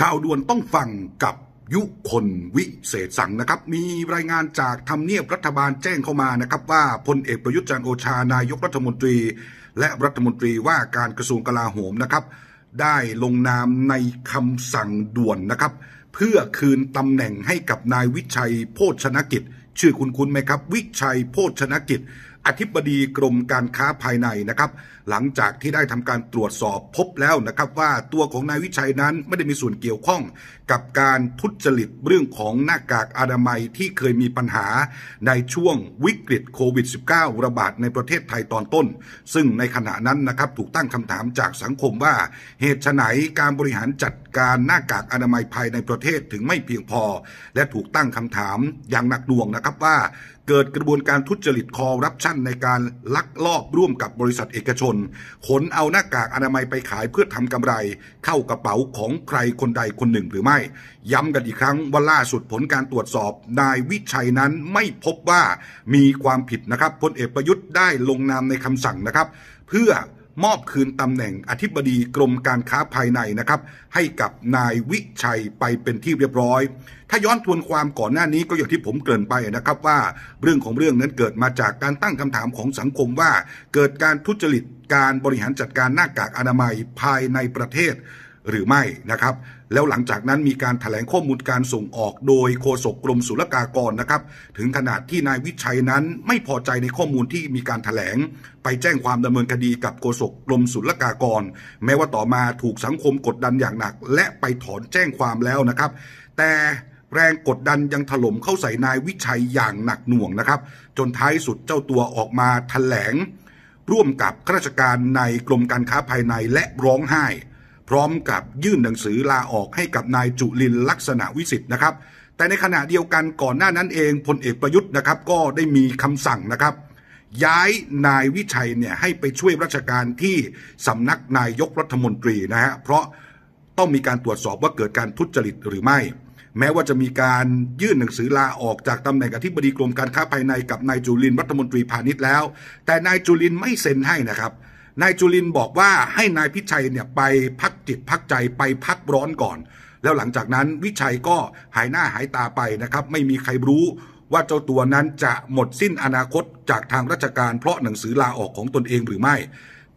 ข่าวด่วนต้องฟังกับยุคนวิเศษสั่งนะครับมีรายงานจากทำเนียบรัฐบาลแจ้งเข้ามานะครับ ว่าพลเอกประยุทธ์จันโอชานายกรัฐมนตรีและรัฐมนตรีว่าการกระทรวงกลาโหมนะครับได้ลงนามในคำสั่งด่วนนะครับเพื่อคืนตำแหน่งให้กับนายวิชัยโพชนกิจ ชื่อคุณคุณไหมครับ วิชัยโพชนกิจอธิบดีกรมการค้าภายในนะครับ หลังจากที่ได้ทำการตรวจสอบพบแล้วนะครับว่าตัวของนายวิชัยนั้นไม่ได้มีส่วนเกี่ยวข้องกับการทุจริตเรื่องของหน้ากากอนามัยที่เคยมีปัญหาในช่วงวิกฤตโควิด -19 ระบาดในประเทศไทยตอนต้น ซึ่งในขณะนั้นนะครับถูกตั้งคำถามจากสังคมว่าเหตุไฉนการบริหารจัดการหน้ากากอนามัยภายในประเทศถึงไม่เพียงพอ และถูกตั้งคำถามอย่างหนักหน่วงนะครับว่า เกิดกระบวนการทุจริตคอร์รัปชันในการลักลอบร่วมกับบริษัทเอกชน ขนเอาหน้ากากอนามัยไปขายเพื่อทำกำไร เข้ากระเป๋าของใครคนใดคนหนึ่งหรือไม่ ย้ำกันอีกครั้งว่าล่าสุดผลการตรวจสอบนายวิชัยนั้นไม่พบว่ามีความผิดนะครับพลเอกประยุทธ์ได้ลงนามในคำสั่งนะครับ เพื่อมอบคืนตำแหน่งอธิบดีกรมการค้าภายในนะครับ ให้กับนายวิชัยไปเป็นที่เรียบร้อย ถ้าย้อนทวนความก่อนหน้านี้ก็อย่างที่ผมเกริ่นไปนะครับว่าเรื่องของเรื่องนั้นเกิดมาจากการตั้งคำถามของสังคมว่าเกิดการทุจริตการบริหารจัดการหน้ากากอนามัยภายในประเทศหรือไม่นะครับแล้วหลังจากนั้นมีการถแถลงข้อมูลการส่งออกโดยโฆษกกรมศุลกากรนะครับ ถึงขนาดที่นายวิชัยนั้น ไม่พอใจในข้อมูลที่มีการถแถลงไปแจ้งความดำเนินคดีกับโฆษกกรมศุลกากร แม้ว่าต่อมาถูกสังคมกดดันอย่างหนักและไปถอนแจ้งความแล้วนะครับ แต่แรงกดดันยังถล่มเข้าใส่นายวิชัยอย่างหนักหน่วงนะครับ จนท้ายสุดเจ้าตัวออกมาถแถลงร่วมกับข้าราชการในกรมการค้าภายในและร้องไห้พร้อมกับยื่นหนังสือลาออกให้กับนายจุลินลักษณะวิสิทธ์นะครับ แต่ในขณะเดียวกันก่อนหน้านั้นเองพลเอกประยุทธ์นะครับก็ได้มีคำสั่งนะครับย้ายนายวิชัยเนี่ยให้ไปช่วยราชการที่สำนักนายกรัฐมนตรีนะฮะเพราะต้องมีการตรวจสอบว่าเกิดการทุจริตหรือไม่ แม้ว่าจะมีการยื่นหนังสือลาออกจากตำแหน่งอธิบดีกรมการค้าภายในกับนายจุลินรัฐมนตรีพาณิชย์แล้ว แต่นายจุลินไม่เซ็นให้นะครับนายจุลินบอกว่าให้นายพิชัยเนี่ยไปพักจิตพักใจไปพักร้อนก่อน แล้วหลังจากนั้นวิชัยก็หายหน้าหายตาไปนะครับ ไม่มีใครรู้ ว่าเจ้าตัวนั้นจะหมดสิ้นอนาคต จากทางราชการเพราะหนังสือลาออกของตนเองหรือไม่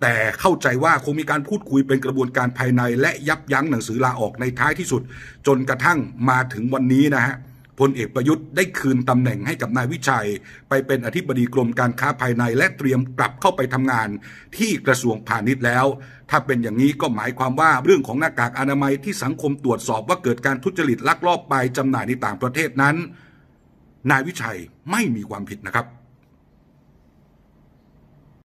แต่เข้าใจว่าคงมีการพูดคุยเป็นกระบวนการภายในและยับยั้งหนังสือลาออกในท้ายที่สุด จนกระทั่งมาถึงวันนี้นะฮะพลเอกประยุทธ์ได้คืนตำแหน่งให้กับนายวิชัย ไปเป็นอธิบดีกรมการค้าภายในและเตรียมกลับเข้าไปทำงานที่กระทรวงพาณิชย์แล้ว ถ้าเป็นอย่างนี้ก็หมายความว่าเรื่องของหน้ากากอนามัยที่สังคมตรวจสอบว่าเกิดการทุจริตลักลอบไปจำหน่ายในต่างประเทศนั้น นายวิชัยไม่มีความผิดนะครับ